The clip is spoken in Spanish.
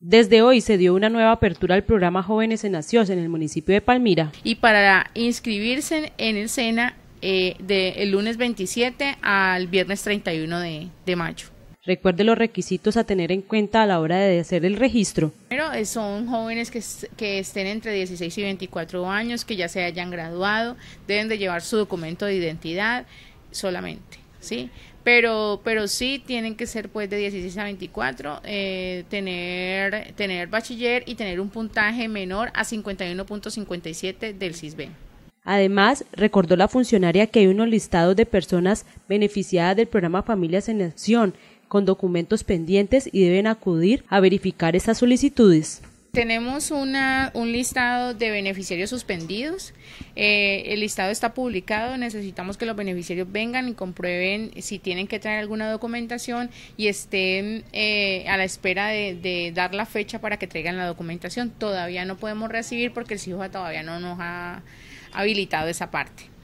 Desde hoy se dio una nueva apertura al programa Jóvenes en Acción en el municipio de Palmira. Y para inscribirse en el SENA eh, de del lunes 27 al viernes 31 de, de mayo. Recuerde los requisitos a tener en cuenta a la hora de hacer el registro. Eh, son jóvenes que, que, estén entre 16 y 24 años, que ya se hayan graduado, deben de llevar su documento de identidad solamente. ¿sí? Pero, pero sí tienen que ser pues de 16 a 24, eh, tener, tener bachiller y tener un puntaje menor a 51.57 del CISB. Además, recordó la funcionaria que hay unos listados de personas beneficiadas del programa Familias en Acción con documentos pendientes y deben acudir a verificar esas solicitudes tenemos un listado de beneficiarios suspendidos. Eh, el listado está publicado. Necesitamos que los beneficiarios vengan y comprueben si tienen que traer alguna documentación y estén eh, a la espera de, dar la fecha para que traigan la documentación. Todavía no podemos recibir porque el CIJA todavía no nos ha habilitado esa parte.